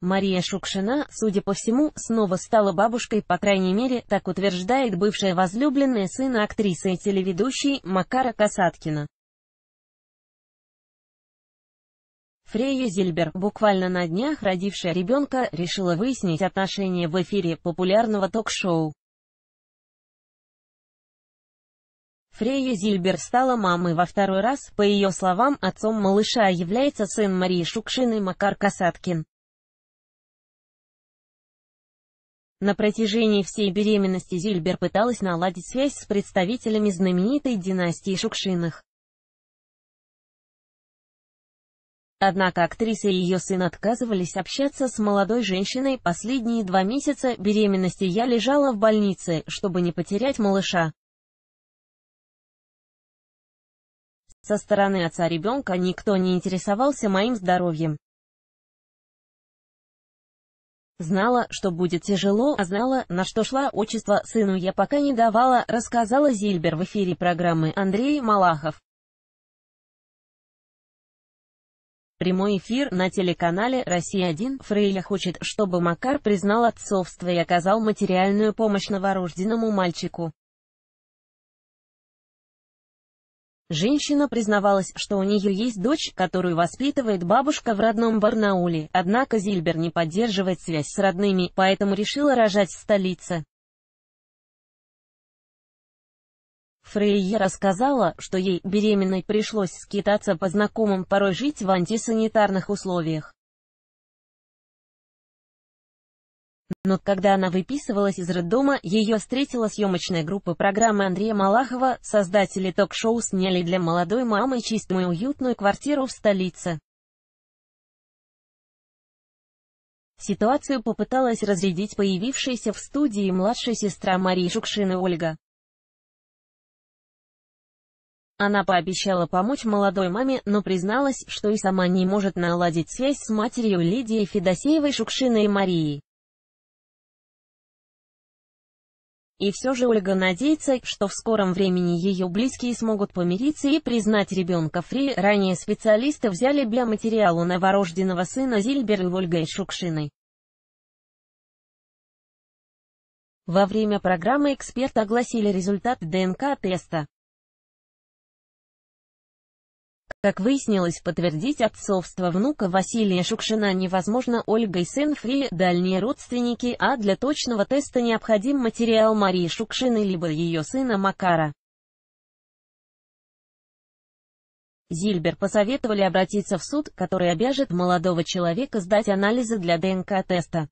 Мария Шукшина, судя по всему, снова стала бабушкой, по крайней мере, так утверждает бывшая возлюбленная сына актрисы и телеведущей Макара Касаткина. Фрея Зильбер, буквально на днях родившая ребенка, решила выяснить отношения в эфире популярного ток-шоу. Фрея Зильбер стала мамой во второй раз, по ее словам, отцом малыша является сын Марии Шукшины Макар Касаткин. На протяжении всей беременности Зильбер пыталась наладить связь с представителями знаменитой династии Шукшиных. Однако актриса и ее сын отказывались общаться с молодой женщиной. Последние два месяца беременности я лежала в больнице, чтобы не потерять малыша. Со стороны отца ребенка никто не интересовался моим здоровьем. Знала, что будет тяжело, а знала, на что шла отчество сыну я пока не давала, рассказала Зильбер в эфире программы Андрей Малахов. Прямой эфир на телеканале «Россия-1» Фрейля хочет, чтобы Макар признал отцовство и оказал материальную помощь новорожденному мальчику. Женщина признавалась, что у нее есть дочь, которую воспитывает бабушка в родном Барнауле, однако Зильбер не поддерживает связь с родными, поэтому решила рожать в столице. Фрейя рассказала, что ей, беременной, пришлось скитаться по знакомым, порой жить в антисанитарных условиях. Но когда она выписывалась из роддома, ее встретила съемочная группа программы Андрея Малахова, создатели ток-шоу сняли для молодой мамы чистую и уютную квартиру в столице. Ситуацию попыталась разрядить появившаяся в студии младшая сестра Марии Шукшины Ольга. Она пообещала помочь молодой маме, но призналась, что и сама не может наладить связь с матерью Лидией Федосеевой Шукшиной и Марией. И все же Ольга надеется, что в скором времени ее близкие смогут помириться и признать ребенка Фри. Ранее специалисты взяли биоматериал у новорожденного сына Зильбер и Ольгой Шукшиной. Во время программы эксперты огласили результат ДНК-теста. Как выяснилось, подтвердить отцовство внука Василия Шукшина невозможно. Ольга и сын Фри – дальние родственники, а для точного теста необходим материал Марии Шукшины либо ее сына Макара. Зильбер посоветовали обратиться в суд, который обяжет молодого человека сдать анализы для ДНК-теста.